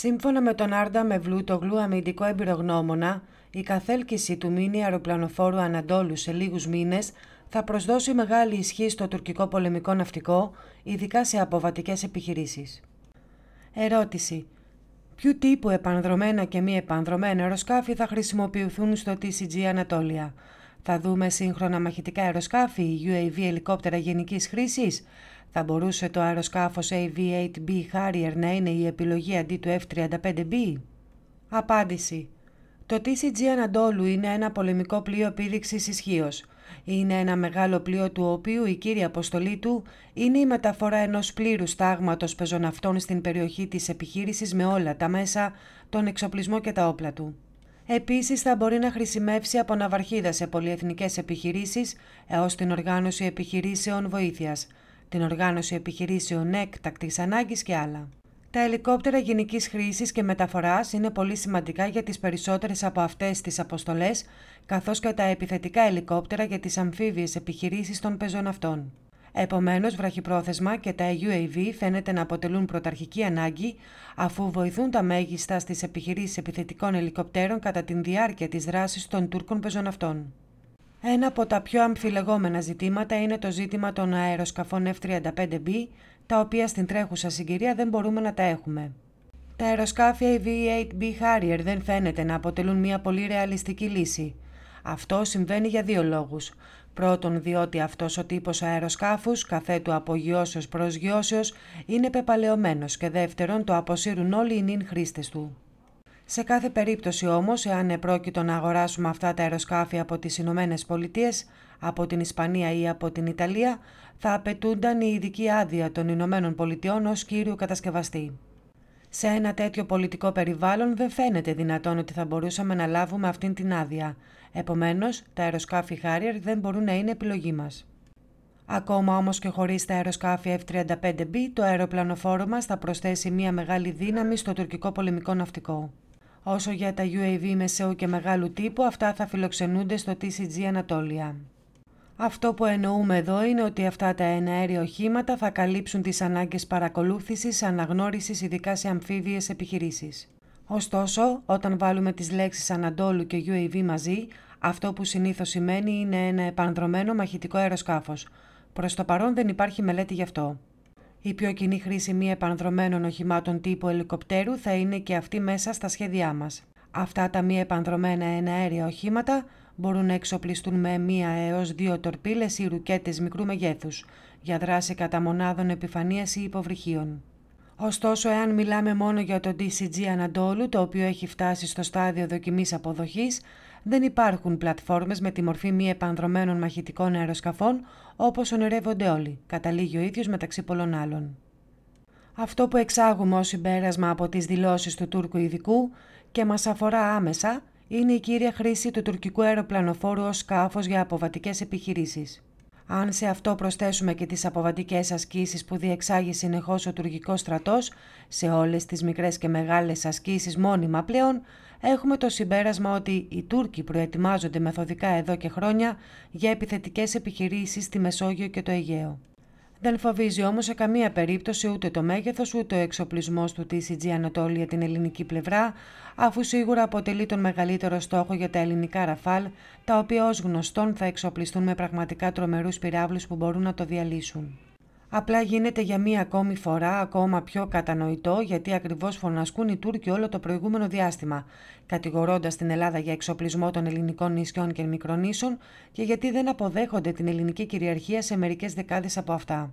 Σύμφωνα με τον Άρντα γλου αμυντικό εμπειρογνώμονα, η καθέλκυση του μήνυ αεροπλανοφόρου Ανατόλου σε λίγους μήνες θα προσδώσει μεγάλη ισχύ στο τουρκικό πολεμικό ναυτικό, ειδικά σε αποβατικές επιχειρήσεις. Ερώτηση. Ποιου τύπου επανδρομένα και μη επανδρομένα αεροσκάφη θα χρησιμοποιηθούν στο TCG Ανατόλια. Θα δούμε σύγχρονα μαχητικά αεροσκάφη, UAV ελικόπτερα γενικής χρήσης, θα μπορούσε το αεροσκάφος AV-8B Harrier να είναι η επιλογή αντί του F-35B? Απάντηση. Το TCG Ανατόλου είναι ένα πολεμικό πλοίο επίδειξης ισχύως. Είναι ένα μεγάλο πλοίο του οποίου η κύρια αποστολή του είναι η μεταφορά ενός πλήρου στάγματος πεζοναυτών στην περιοχή της επιχείρησης με όλα τα μέσα, τον εξοπλισμό και τα όπλα του. Επίσης θα μπορεί να χρησιμεύσει από ναυαρχίδα σε πολυεθνικές επιχειρήσεις έως την οργάνωση επιχειρήσεων βοήθειας – την οργάνωση επιχειρήσεων έκτακτη ανάγκης και άλλα. Τα ελικόπτερα γενικής χρήσης και μεταφοράς είναι πολύ σημαντικά για τις περισσότερες από αυτές τις αποστολές, καθώς και τα επιθετικά ελικόπτερα για τις αμφίβιες επιχειρήσεις των πεζών αυτών. Επομένως, βραχυπρόθεσμα και τα UAV φαίνεται να αποτελούν πρωταρχική ανάγκη, αφού βοηθούν τα μέγιστα στις επιχειρήσεις επιθετικών ελικοπτέρων κατά τη διάρκεια της δράσης των Τούρκων πεζών αυτών. Ένα από τα πιο αμφιλεγόμενα ζητήματα είναι το ζήτημα των αεροσκαφών F-35B, τα οποία στην τρέχουσα συγκυρία δεν μπορούμε να τα έχουμε. Τα αεροσκάφη AV-8B Harrier δεν φαίνεται να αποτελούν μια πολύ ρεαλιστική λύση. Αυτό συμβαίνει για δύο λόγους. Πρώτον, διότι αυτός ο τύπος αεροσκάφους, καθέτου από γυώσεως προς είναι πεπαλαιωμένος και δεύτερον, το αποσύρουν όλοι οι νυν χρήστες του. Σε κάθε περίπτωση όμως, εάν επρόκειτο να αγοράσουμε αυτά τα αεροσκάφη από τις Ηνωμένες Πολιτείες, από την Ισπανία ή από την Ιταλία, θα απαιτούνταν η ειδική άδεια των Ηνωμένων Πολιτειών ως κύριου κατασκευαστή. Σε ένα τέτοιο πολιτικό περιβάλλον δεν φαίνεται δυνατόν ότι θα μπορούσαμε να λάβουμε αυτήν την ιταλια θα απαιτουνταν η ειδικη αδεια των ηνωμενων πολιτειων ως κυριο κατασκευαστη σε ενα τετοιο Επομένως, τα αεροσκάφη Harrier δεν μπορούν να είναι επιλογή μας. Ακόμα όμως και χωρίς τα αεροσκάφη F-35B, το αεροπλανοφόρο μας θα προσθέσει μια μεγάλη δύναμη στο τουρκικό πολεμικό ναυτικό. Όσο για τα UAV μεσαίου και μεγάλου τύπου, αυτά θα φιλοξενούνται στο TCG Ανατόλια. Αυτό που εννοούμε εδώ είναι ότι αυτά τα εναέρια οχήματα θα καλύψουν τις ανάγκες παρακολούθησης, αναγνώρισης ειδικά σε αμφίβιες επιχειρήσεις. Ωστόσο, όταν βάλουμε τις λέξεις Ανατόλου και UAV μαζί, αυτό που συνήθως σημαίνει είναι ένα επανδρομένο μαχητικό αεροσκάφος. Προς το παρόν δεν υπάρχει μελέτη γι' αυτό. Η πιο κοινή χρήση μη επανδρομένων οχημάτων τύπου ελικοπτέρου θα είναι και αυτή μέσα στα σχέδιά μας. Αυτά τα μη επανδρομένα εναέρια οχήματα μπορούν να εξοπλιστούν με μία έως δύο τορπίλες ή ρουκέτες μικρού μεγέθους για δράση κατά μονάδων επιφανείας ή υποβρυχίων. Ωστόσο, εάν μιλάμε μόνο για το DCG Ανατόλου, το οποίο έχει φτάσει στο στάδιο δοκιμής αποδοχής, δεν υπάρχουν πλατφόρμες με τη μορφή μη επανδρομένων μαχητικών αεροσκαφών όπως ονειρεύονται όλοι, καταλήγει ο ίδιος μεταξύ πολλών άλλων. Αυτό που εξάγουμε ως συμπέρασμα από τις δηλώσεις του Τούρκου ειδικού και μας αφορά άμεσα είναι η κύρια χρήση του τουρκικού αεροπλανοφόρου ως σκάφος για αποβατικές επιχειρήσεις. Αν σε αυτό προσθέσουμε και τις αποβατικές ασκήσεις που διεξάγει συνεχώς ο τουρκικός στρατός, σε όλες τις μικρές και μεγάλες ασκήσεις μόνιμα πλέον, έχουμε το συμπέρασμα ότι οι Τούρκοι προετοιμάζονται μεθοδικά εδώ και χρόνια για επιθετικές επιχειρήσεις στη Μεσόγειο και το Αιγαίο. Δεν φοβίζει όμως σε καμία περίπτωση ούτε το μέγεθος ούτε ο εξοπλισμός του TCG Ανατόλια την ελληνική πλευρά, αφού σίγουρα αποτελεί τον μεγαλύτερο στόχο για τα ελληνικά ραφάλ, τα οποία ως γνωστόν θα εξοπλιστούν με πραγματικά τρομερούς πυράβλους που μπορούν να το διαλύσουν. Απλά γίνεται για μία ακόμη φορά ακόμα πιο κατανοητό γιατί ακριβώς φωνασκούν οι Τούρκοι όλο το προηγούμενο διάστημα, κατηγορώντας την Ελλάδα για εξοπλισμό των ελληνικών νησιών και μικρονήσων και γιατί δεν αποδέχονται την ελληνική κυριαρχία σε μερικές δεκάδες από αυτά.